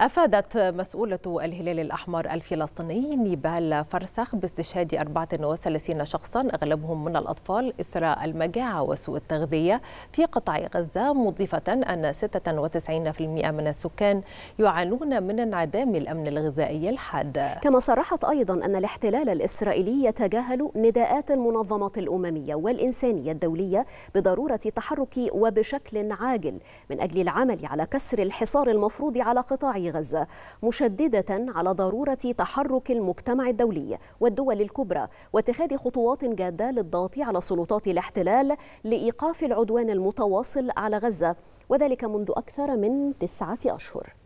أفادت مسؤولة الهلال الأحمر الفلسطيني نيبال فرسخ باستشهاد 34 شخصا أغلبهم من الأطفال إثر المجاعة وسوء التغذية في قطاع غزة مضيفة أن 96% من السكان يعانون من انعدام الأمن الغذائي الحاد كما صرحت أيضا أن الاحتلال الإسرائيلي يتجاهل نداءات المنظمات الأممية والإنسانية الدولية بضرورة تحرك وبشكل عاجل من أجل العمل على كسر الحصار المفروض على قطاع غزة مشددة على ضرورة تحرك المجتمع الدولي والدول الكبرى واتخاذ خطوات جادة للضغط على سلطات الاحتلال لإيقاف العدوان المتواصل على غزة وذلك منذ أكثر من تسعة أشهر